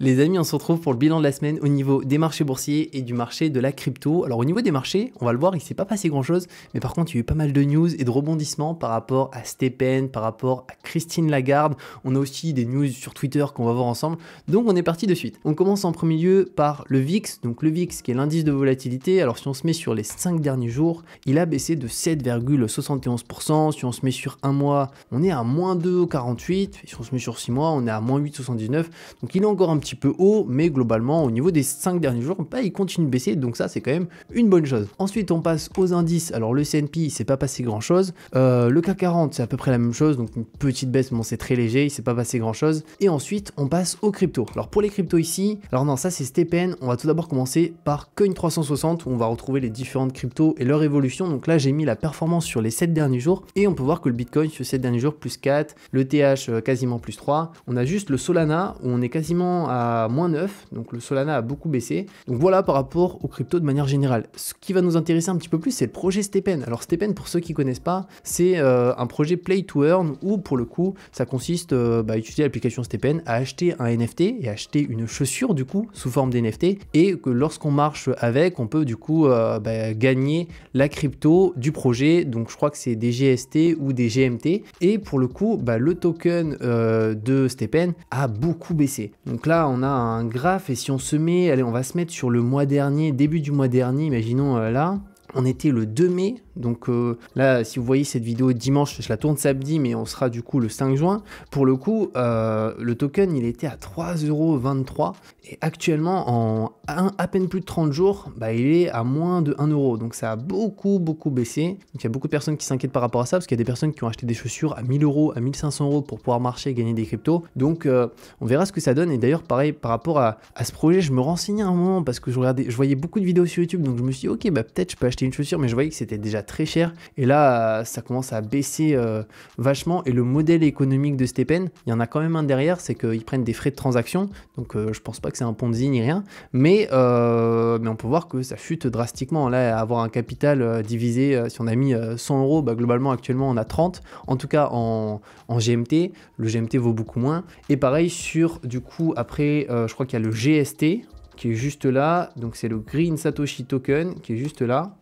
Les amis, on se retrouve pour le bilan de la semaine au niveau des marchés boursiers et du marché de la crypto. Alors au niveau des marchés, on va le voir, il s'est pas passé grand-chose, mais par contre, il y a eu pas mal de news et de rebondissements par rapport à Stephen, par rapport à Christine Lagarde. On a aussi des news sur Twitter qu'on va voir ensemble. Donc on est parti de suite. On commence en premier lieu par le VIX, donc le VIX qui est l'indice de volatilité. Alors si on se met sur les 5 derniers jours, il a baissé de 7,71%. Si on se met sur un mois, on est à moins 2,48. Si on se met sur 6 mois, on est à moins 8,79. Donc il est encore un petit peu haut, mais globalement, au niveau des cinq derniers jours, bah, il continue de baisser, donc ça, c'est quand même une bonne chose. Ensuite, on passe aux indices. Alors, le CNP, il s'est pas passé grand chose. Euh, le CAC 40, c'est à peu près la même chose, donc une petite baisse, mais bon, c'est très léger, il s'est pas passé grand chose. Et ensuite, on passe aux cryptos. Alors, pour les cryptos ici, alors non, ça, c'est Stepen. On va tout d'abord commencer par Coin360, où on va retrouver les différentes cryptos et leur évolution. Donc là, j'ai mis la performance sur les sept derniers jours, et on peut voir que le Bitcoin, sur 7 derniers jours, plus 4, le TH, euh, quasiment plus 3. On a juste le Solana, où on est quasiment à moins 9, donc le Solana a beaucoup baissé. Donc voilà par rapport aux crypto de manière générale. Ce qui va nous intéresser un petit peu plus, c'est le projet Stepen. Alors Stepen, pour ceux qui connaissent pas, c'est euh, un projet play to earn où pour le coup, ça consiste à euh, bah, utiliser l'application Stepen à acheter un NFT et acheter une chaussure du coup sous forme d'NFT et que lorsqu'on marche avec, on peut du coup euh, bah, gagner la crypto du projet. Donc je crois que c'est des GST ou des GMT et pour le coup, bah, le token de Stepen a beaucoup baissé. Donc là, on a un graphe et si on se met, allez, on va se mettre sur le mois dernier, début du mois dernier, imaginons euh, là, on était le 2 mai, donc euh, là, si vous voyez cette vidéo dimanche, je la tourne samedi, mais on sera du coup le 5 juin. Pour le coup, euh, le token, il était à 3,23€ et actuellement, en à peine plus de 30 jours, bah, il est à moins de 1€. Donc ça a beaucoup, beaucoup baissé. il y a beaucoup de personnes qui s'inquiètent par rapport à ça, parce qu'il y a des personnes qui ont acheté des chaussures à 1000€, à 1500€ pour pouvoir marcher et gagner des cryptos. Donc euh, on verra ce que ça donne. Et d'ailleurs, pareil, par rapport à, ce projet, je me renseignais un moment parce que je, regardais, je voyais beaucoup de vidéos sur YouTube, donc je me suis dit, ok, bah, peut-être je peux acheter une chaussure, mais je voyais que c'était déjà très cher. Et là, ça commence à baisser euh, vachement. Et le modèle économique de Stepen, il y en a quand même un derrière, c'est qu'ils prennent des frais de transaction. Donc euh, je pense pas que c'est un Ponzi ni rien. Mais, euh, mais on peut voir que ça chute drastiquement. Là, avoir un capital divisé, si on a mis 100 euros, bah, globalement actuellement on a 30. En tout cas en, en, GMT, le GMT vaut beaucoup moins. Et pareil sur du coup après, je crois qu'il y a le GST qui est juste là. Donc c'est le Green Satoshi Token qui est juste là.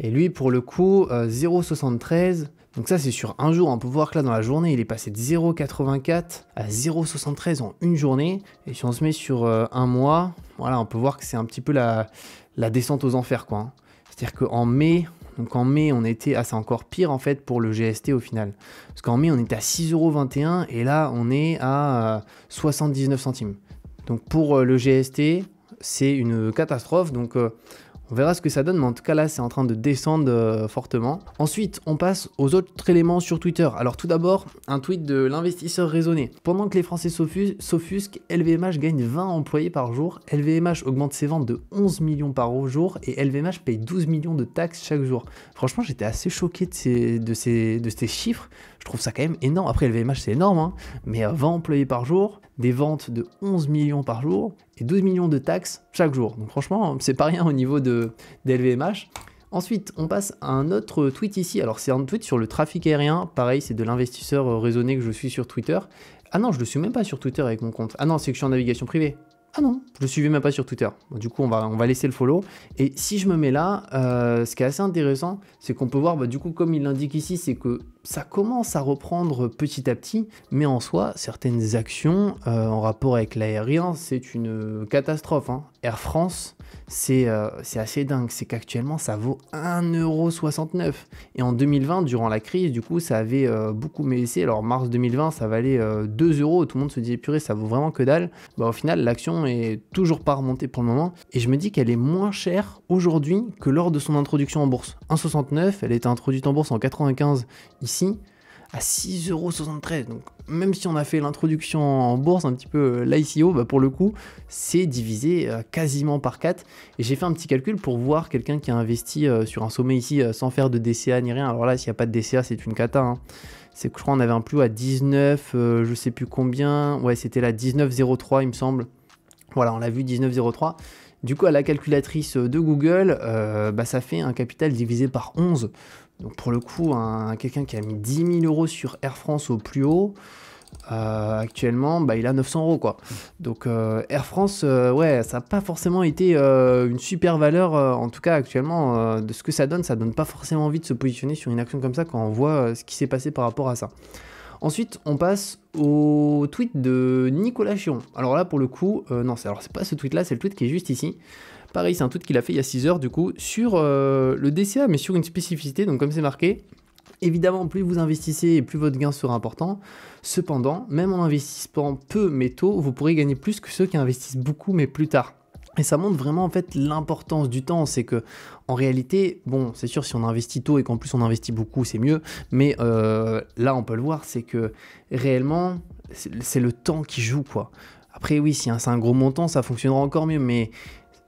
Et lui, pour le coup, 0,73. Euh, donc ça, c'est sur un jour. On peut voir que là, dans la journée, il est passé de 0,84 à 0,73 en une journée. Et si on se met sur euh, un mois, voilà, on peut voir que c'est un petit peu la, descente aux enfers, quoi. Hein. C'est-à-dire qu'en mai, donc en mai, on était... Ah, encore pire, en fait, pour le GST au final. Parce qu'en mai, on était à 6,21€ et là, on est à 79 euh, centimes. Donc pour le GST, c'est une catastrophe. Donc on verra ce que ça donne, mais en tout cas là c'est en train de descendre euh, fortement. Ensuite, on passe aux autres éléments sur Twitter. Alors tout d'abord, un tweet de l'investisseur raisonné. Pendant que les Français s'offusquent, LVMH gagne 20 employés par jour, LVMH augmente ses ventes de 11 millions par jour et LVMH paye 12 millions de taxes chaque jour. Franchement, j'étais assez choqué de ces, de, ces, de ces chiffres. Je trouve ça quand même énorme. Après, LVMH c'est énorme, hein, mais 20 euh, employés par jour, des ventes de 11 millions par jour et 12 millions de taxes chaque jour. Donc franchement, c'est pas rien au niveau de, d'LVMH. Ensuite, on passe à un autre tweet ici. Alors c'est un tweet sur le trafic aérien. Pareil, c'est de l'investisseur raisonné que je suis sur Twitter. Ah non, je le suis même pas sur Twitter avec mon compte. Ah non, c'est que je suis en navigation privée. Ah non, je le suivais même pas sur Twitter. Du coup, on va, on va laisser le follow. Et si je me mets là, euh, ce qui est assez intéressant, c'est qu'on peut voir, bah, du coup, comme il l'indique ici, c'est que ça commence à reprendre petit à petit, mais en soi, certaines actions euh, en rapport avec l'aérien, c'est une euh, catastrophe. Hein. Air France, euh, c'est assez dingue. C'est qu'actuellement, ça vaut 1,69€. Et en 2020, durant la crise, du coup, ça avait euh, beaucoup baissé. Alors, mars 2020, ça valait 2€. Euh, Tout le monde se disait, purée, ça vaut vraiment que dalle. Bah, au final, l'action est toujours pas remontée pour le moment. Et je me dis qu'elle est moins chère aujourd'hui que lors de son introduction en bourse. 1,69, elle était introduite en bourse en 95 ici à 6,73€. Donc même si on a fait l'introduction en bourse, un petit peu euh, l'ICO, bah pour le coup, c'est divisé euh, quasiment par 4. Et j'ai fait un petit calcul pour voir quelqu'un qui a investi euh, sur un sommet ici sans faire de DCA ni rien. Alors là, s'il n'y a pas de DCA, c'est une cata. Hein. C'est que je crois qu'on avait un plus à 19, je sais plus combien. Ouais, c'était la 19,03 il me semble. Voilà, on l'a vu 19,03. Du coup, à la calculatrice de Google, bah, ça fait un capital divisé par 11. Donc pour le coup, un, quelqu'un qui a mis 10 000 euros sur Air France au plus haut, euh, actuellement, bah, il a 900 euros quoi. Donc euh, Air France, euh, ouais, ça n'a pas forcément été une super valeur, en tout cas actuellement, de ce que ça donne, ça donne pas forcément envie de se positionner sur une action comme ça quand on voit ce qui s'est passé par rapport à ça. Ensuite, on passe au tweet de Nicolas Chion. Alors là, pour le coup, non, c'est, alors c'est pas ce tweet là, c'est le tweet qui est juste ici. Pareil, c'est un truc qu'il a fait il y a 6 heures du coup sur euh, le DCA, mais sur une spécificité. Donc comme c'est marqué, Évidemment, plus vous investissez et plus votre gain sera important. Cependant, même en investissant peu mais tôt, vous pourrez gagner plus que ceux qui investissent beaucoup mais plus tard. Et ça montre vraiment en fait l'importance du temps, c'est que en réalité, bon, c'est sûr si on investit tôt et qu'en plus on investit beaucoup, c'est mieux. Mais euh, là, on peut le voir, c'est que réellement, c'est le temps qui joue quoi. Après oui, si hein, c'est un gros montant, ça fonctionnera encore mieux, mais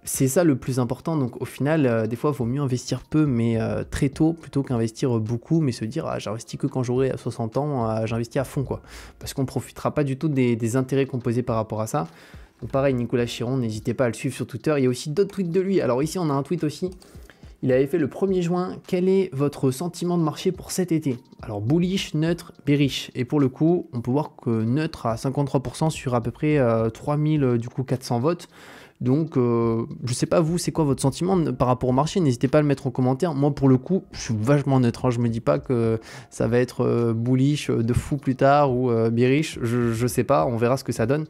c'est ça le plus important. Donc au final, euh, des fois, il vaut mieux investir peu, mais euh, très tôt, plutôt qu'investir euh, beaucoup, mais se dire, ah, j'investis que quand j'aurai 60 ans, j'investis à fond, quoi. Parce qu'on ne profitera pas du tout des, des intérêts composés par rapport à ça. Donc pareil, Nicolas Chiron, n'hésitez pas à le suivre sur Twitter. Il y a aussi d'autres tweets de lui. Alors ici, on a un tweet aussi il avait fait le 1er juin. Quel est votre sentiment de marché pour cet été Alors bullish, neutre, bearish. Et pour le coup, on peut voir que neutre à 53% sur à peu près 3400 euh, 3000 euh, du coup 400 votes. Donc, je euh, je sais pas vous, c'est quoi votre sentiment par rapport au marché N'hésitez pas à le mettre en commentaire. Moi, pour le coup, je suis vachement neutre. Hein. Je me dis pas que ça va être bullish de fou plus tard ou bearish. Je, je sais pas, on verra ce que ça donne.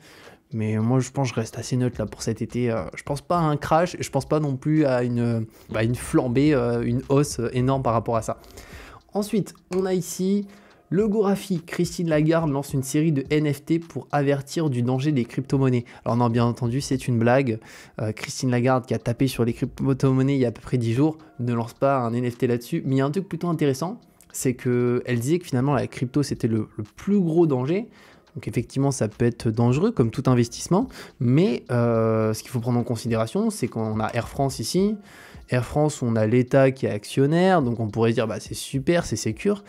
Mais moi, je pense que je reste assez neutre là pour cet été. Euh, je pense pas à un crash et je pense pas non plus à une, euh, bah, flambée, euh, une hausse énorme par rapport à ça. Ensuite, on a ici le Christine Lagarde lance une série de NFT pour avertir du danger des crypto-monnaies. Alors, non, bien entendu, c'est une blague. Christine Lagarde qui a tapé sur les crypto-monnaies il y a à peu près 10 jours ne lance pas un NFT là-dessus. Mais il y a un truc plutôt intéressant c'est qu'elle disait que finalement la crypto c'était le, plus gros danger, donc effectivement, ça peut être dangereux comme tout investissement, mais euh, ce qu'il faut prendre en considération, c'est qu'on a Air France ici. Air France, on a l'État qui est actionnaire, donc on pourrait dire bah, c'est super, c'est secure.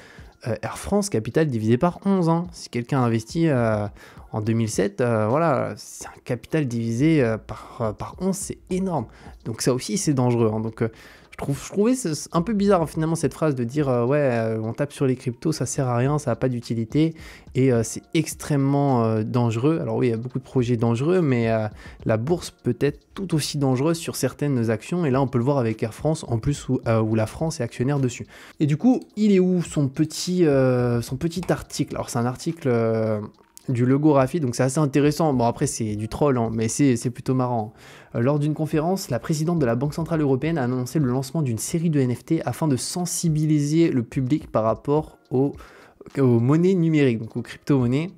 Euh, Air France, capital divisé par 11. Hein. Si quelqu'un investit euh, en 2007, voilà, c'est un capital divisé par, par 11, c'est énorme. Donc ça aussi, c'est dangereux. Hein. Donc je, trouve, je trouvais un peu bizarre hein, finalement cette phrase de dire euh, ouais euh, on tape sur les cryptos ça sert à rien ça n'a pas d'utilité et euh, c'est extrêmement dangereux alors oui il y a beaucoup de projets dangereux mais la bourse peut être tout aussi dangereuse sur certaines actions et là on peut le voir avec Air France en plus où, la France est actionnaire dessus et du coup il est où son petit son petit article alors c'est un article du Rafi, donc c'est assez intéressant. Bon, après, c'est du troll, hein, mais c'est plutôt marrant. Euh, lors d'une conférence, la présidente de la Banque Centrale Européenne a annoncé le lancement d'une série de NFT afin de sensibiliser le public par rapport aux, aux monnaies numériques, donc aux crypto-monnaies.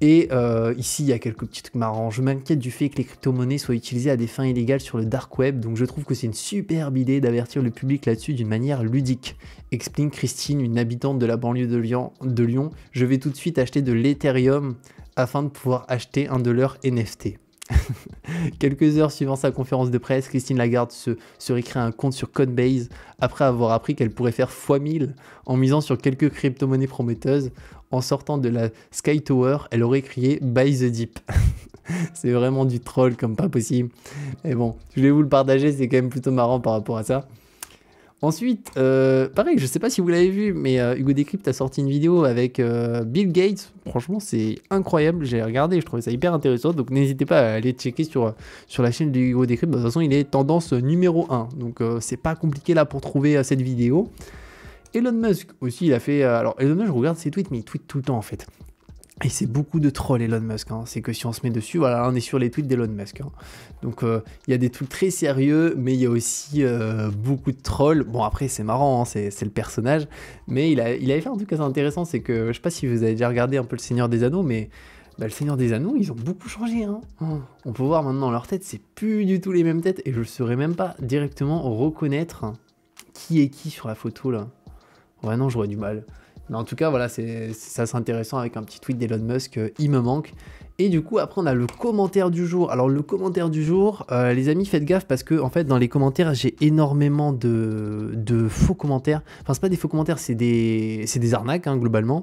Et euh, ici, il y a quelques petits trucs marrants. Je m'inquiète du fait que les crypto-monnaies soient utilisées à des fins illégales sur le dark web, donc je trouve que c'est une superbe idée d'avertir le public là-dessus d'une manière ludique. Explique Christine, une habitante de la banlieue de Lyon. De Lyon. Je vais tout de suite acheter de l'Ethereum afin de pouvoir acheter un de leurs NFT. Quelques heures suivant sa conférence de presse, Christine Lagarde se, serait créé un compte sur Codebase après avoir appris qu'elle pourrait faire x1000 en misant sur quelques crypto-monnaies prometteuses. En sortant de la Sky Tower, elle aurait crié Buy the Deep. c'est vraiment du troll comme pas possible. Mais bon, je vais vous le partager, c'est quand même plutôt marrant par rapport à ça. Ensuite, euh, pareil, je sais pas si vous l'avez vu, mais euh, Hugo Decrypt a sorti une vidéo avec euh, Bill Gates. Franchement, c'est incroyable. J'ai regardé, je trouvais ça hyper intéressant. Donc n'hésitez pas à aller checker sur, sur la chaîne de Hugo Decrypt. Bah, de toute façon, il est tendance numéro 1. Donc c'est pas compliqué là pour trouver cette vidéo. Elon Musk aussi, il a fait. alors, Elon Musk, je regarde ses tweets, mais il tweet tout le temps en fait. Et c'est beaucoup de trolls Elon Musk. Hein. C'est que si on se met dessus, voilà, on est sur les tweets d'Elon Musk. Hein. Donc euh, il y a des trucs très sérieux, mais il y a aussi euh, beaucoup de trolls. Bon après c'est marrant, hein, c'est le personnage. Mais il, a, avait fait un truc assez intéressant, c'est que je sais pas si vous avez déjà regardé un peu le Seigneur des Anneaux, mais bah, le Seigneur des Anneaux, ils ont beaucoup changé. Mmh. On peut voir maintenant leur tête, c'est plus du tout les mêmes têtes, et je ne saurais même pas directement reconnaître qui est qui sur la photo là. Ouais non, j'aurais du mal. Mais en tout cas, voilà, c'est intéressant avec un petit tweet d'Elon Musk, euh, il me manque. Et du coup, après, on a le commentaire du jour. Alors, le commentaire du jour, euh, les amis, faites gaffe parce que, en fait, dans les commentaires, j'ai énormément de, faux commentaires. Enfin, c'est pas des faux commentaires, c'est des, des arnaques, hein, globalement.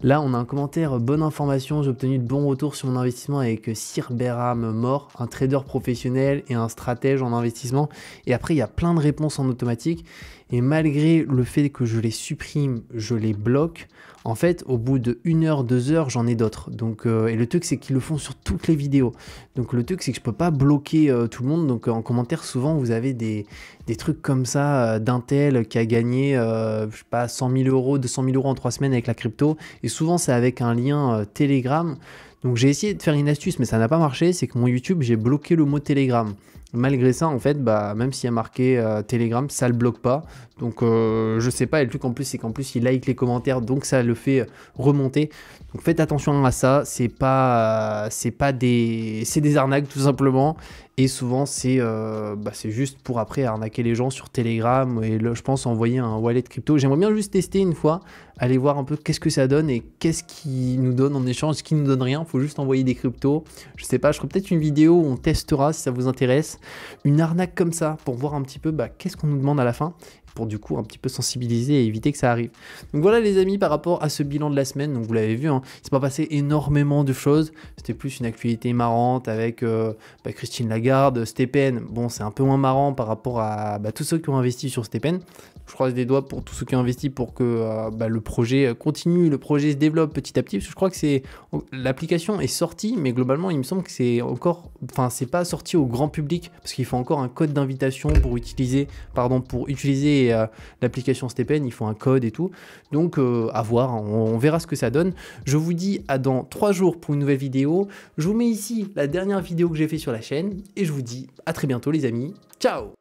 Là, on a un commentaire bonne information. J'ai obtenu de bons retours sur mon investissement avec Sir Beram Mort, un trader professionnel et un stratège en investissement. Et après, il y a plein de réponses en automatique. Et malgré le fait que je les supprime, je les bloque, en fait, au bout de une heure, deux heures, j'en ai d'autres. Donc, euh, et le truc, c'est qu'ils le font sur toutes les vidéos. Donc, le truc, c'est que je peux pas bloquer euh, tout le monde. Donc, euh, en commentaire, souvent, vous avez des, des trucs comme ça d'un tel qui a gagné, je sais pas, 100 000 euros, 200 000 euros en trois semaines avec la crypto. Et souvent, c'est avec un lien Telegram. Donc, j'ai essayé de faire une astuce, mais ça n'a pas marché. C'est que mon YouTube, j'ai bloqué le mot Telegram malgré ça, en fait, bah, même s'il y a marqué euh, Telegram, ça le bloque pas. Donc, euh, je sais pas. Et le truc en plus, c'est qu'en plus, il like les commentaires, donc ça le fait euh, remonter. Donc, faites attention à ça. C'est pas, c'est pas des, c'est des arnaques tout simplement. Et souvent, euh, bah, c'est juste pour après arnaquer les gens sur Telegram et je pense envoyer un wallet crypto. J'aimerais bien juste tester une fois, aller voir un peu qu'est-ce que ça donne et qu'est-ce qui nous donne en échange, ce qui nous donne rien. Il faut juste envoyer des cryptos. Je sais pas, je ferai peut-être une vidéo où on testera si ça vous intéresse. Une arnaque comme ça pour voir un petit peu bah, qu'est-ce qu'on nous demande à la fin pour du coup un petit peu sensibiliser et éviter que ça arrive. Donc voilà les amis par rapport à ce bilan de la semaine, donc vous l'avez vu, hein, il s'est pas passé énormément de choses, c'était plus une actualité marrante avec euh, bah, Christine Lagarde, Stepen, bon c'est un peu moins marrant par rapport à bah, tous ceux qui ont investi sur Stepen, je croise les doigts pour tous ceux qui ont investi pour que euh, bah, le projet euh, continue, le projet se développe petit à petit, je crois que c'est l'application est sortie, mais globalement il me semble que c'est encore, enfin c'est pas sorti au grand public, parce qu'il faut encore un code d'invitation pour utiliser, pardon, pour utiliser euh, l'application Stepen, ils font un code et tout. Donc euh, à voir, hein, on, on, verra ce que ça donne. Je vous dis à dans 3 jours pour une nouvelle vidéo. Je vous mets ici la dernière vidéo que j'ai fait sur la chaîne et je vous dis à très bientôt les amis. Ciao